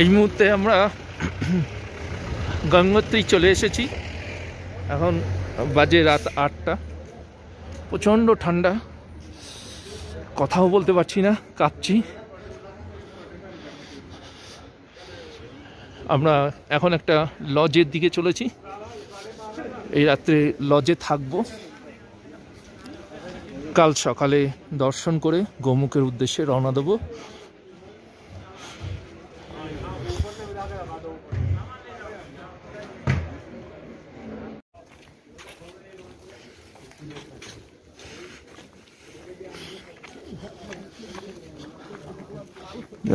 এই মুহূর্তে আমরা গঙ্গোত্রী চলে এসেছি এখন বাজে রাত আটটা প্রচণ্ড ঠান্ডা কথাও বলতে পারছি না কাঁপছি আমরা এখন একটা লজের দিকে চলেছি এই রাত্রে লজে থাকব কাল সকালে দর্শন করে গোমুখের উদ্দেশ্যে রওনা দেবো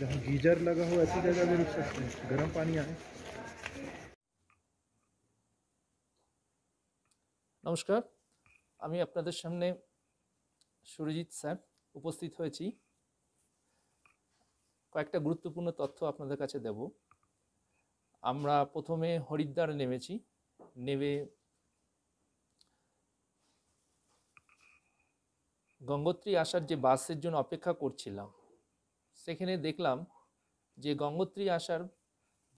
जहाँ गीजर लगा हो ऐसी जगह भी रुक सकते हैं गर्म पानी आए নমস্কার আমি আপনাদের সামনে সুরজিৎ স্যার উপস্থিত হয়েছি কয়েকটা গুরুত্বপূর্ণ তথ্য আপনাদের কাছে দেব আমরা প্রথমে হরিদ্বার নেমেছি নেমে গঙ্গোত্রী আসার যে বাসের জন্য অপেক্ষা করছিলাম সেখানে দেখলাম যে গঙ্গোত্রী আসার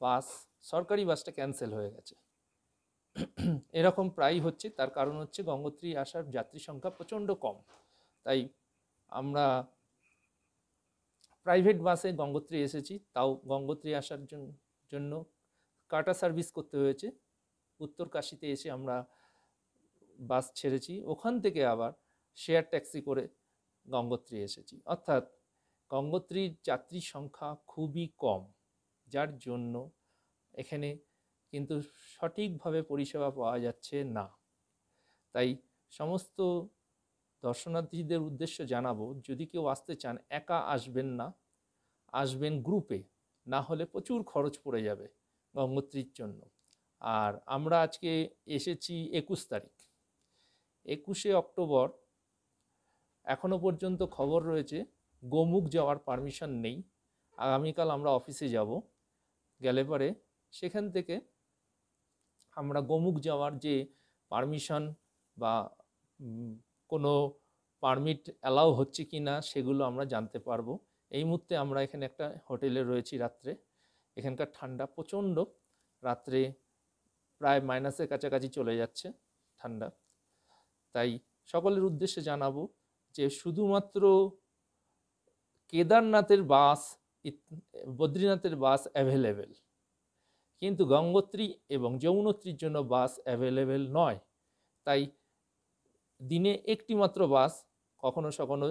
বাস সরকারি বাসটা ক্যান্সেল হয়ে গেছে এরকম প্রায়ই হচ্ছে তার কারণ হচ্ছে গঙ্গোত্রী আসার যাত্রী সংখ্যা প্রচণ্ড কম তাই আমরা প্রাইভেট বাসে গঙ্গোত্রী এসেছি তাও গঙ্গোত্রী আসার জন্য কাটা সার্ভিস করতে হয়েছে উত্তরকাশিতে এসে আমরা বাস ছেড়েছি ওখান থেকে আবার শেয়ার ট্যাক্সি করে গঙ্গোত্রী এসেছি অর্থাৎ গঙ্গোত্রীর যাত্রী সংখ্যা খুবই কম যার জন্য এখানে কিন্তু সঠিকভাবে পরিষেবা পাওয়া যাচ্ছে না তাই সমস্ত দর্শনার্থীদের উদ্দেশ্য জানাবো যদি কেউ আসতে চান একা আসবেন না আসবেন গ্রুপে না হলে প্রচুর খরচ পড়ে যাবে গঙ্গোত্রীর জন্য আর আমরা আজকে এসেছি একুশ তারিখ একুশে অক্টোবর এখনও পর্যন্ত খবর রয়েছে গোমুখ যাওয়ার পারমিশন নেই আগামীকাল আমরা অফিসে যাব গেলে পরে সেখান থেকে আমরা গোমুখ যাওয়ার যে পারমিশন বা কোনো পারমিট অ্যালাউ হচ্ছে কি না সেগুলো আমরা জানতে পারবো এই মুহূর্তে আমরা এখানে একটা হোটেলে রয়েছি রাত্রে এখানকার ঠান্ডা প্রচণ্ড রাত্রে প্রায় মাইনাসের কাছাকাছি চলে যাচ্ছে ঠান্ডা তাই সকলের উদ্দেশ্যে জানাবো যে শুধুমাত্র কেদারনাথের বাস বদ্রীনাথের বাস অ্যাভেলেবেল কিন্তু গঙ্গোত্রী এবং যমুনোত্রীর জন্য বাস অ্যাভেলেবেল নয় তাই দিনে একটি মাত্র বাস কখনো সখনো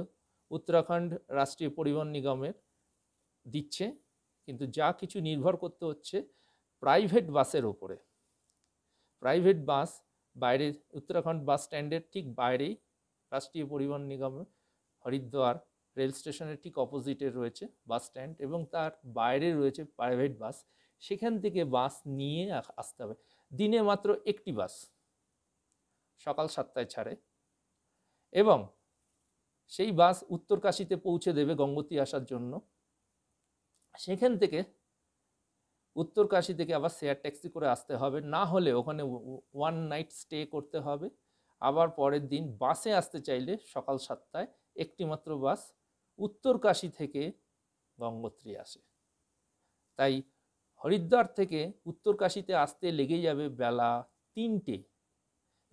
উত্তরাখণ্ড রাষ্ট্রীয় পরিবহন নিগমের দিচ্ছে কিন্তু যা কিছু নির্ভর করতে হচ্ছে প্রাইভেট বাসের ওপরে প্রাইভেট বাস বাইরে উত্তরাখণ্ড বাস স্ট্যান্ডের ঠিক বাইরেই রাষ্ট্রীয় পরিবহন নিগম হরিদ্বার রেল স্টেশনের ঠিক অপোজিটে রয়েছে বাস স্ট্যান্ড এবং তার বাইরে রয়েছে প্রাইভেট বাস সেখান থেকে বাস নিয়ে আসতে হবে দিনে মাত্র একটি বাস সকাল সাতটায় ছাড়ে এবং সেই বাস উত্তরকাশিতে পৌঁছে দেবে গঙ্গোত্রী আসার জন্য সেখান থেকে উত্তরকাশী থেকে আবার শেয়ার ট্যাক্সি করে আসতে হবে না হলে ওখানে ওয়ান নাইট স্টে করতে হবে আবার পরের দিন বাসে আসতে চাইলে সকাল সাতটায় একটিমাত্র বাস উত্তরকাশী থেকে গঙ্গোত্রী আসে তাই হরিদ্বার থেকে উত্তরকাশিতে আসতে লেগে যাবে বেলা তিনটে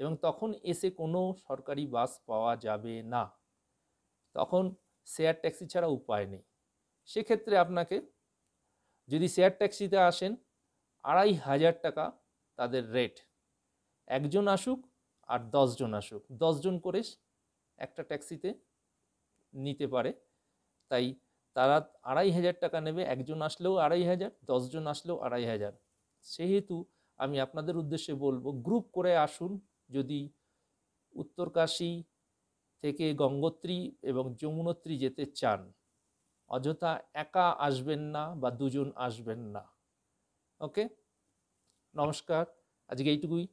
এবং তখন এসে কোনো সরকারি বাস পাওয়া যাবে না তখন শেয়ার ট্যাক্সি ছাড়া উপায় নেই সেক্ষেত্রে আপনাকে যদি শেয়ার ট্যাক্সিতে আসেন আড়াই হাজার টাকা তাদের রেট একজন আসুক আর দশজন আসুক দশজন করে একটা ট্যাক্সিতে নিতে পারে তাই তারা আড়াই হাজার টাকা নেবে একজন আসলেও আড়াই হাজার দশজন আসলেও আড়াই হাজার সেহেতু আমি আপনাদের উদ্দেশ্যে বলবো গ্রুপ করে আসুন যদি উত্তরকাশী থেকে গঙ্গোত্রী এবং যমুনোত্রী যেতে চান অযথা একা আসবেন না বা দুজন আসবেন না ওকে নমস্কার আজকে এইটুকুই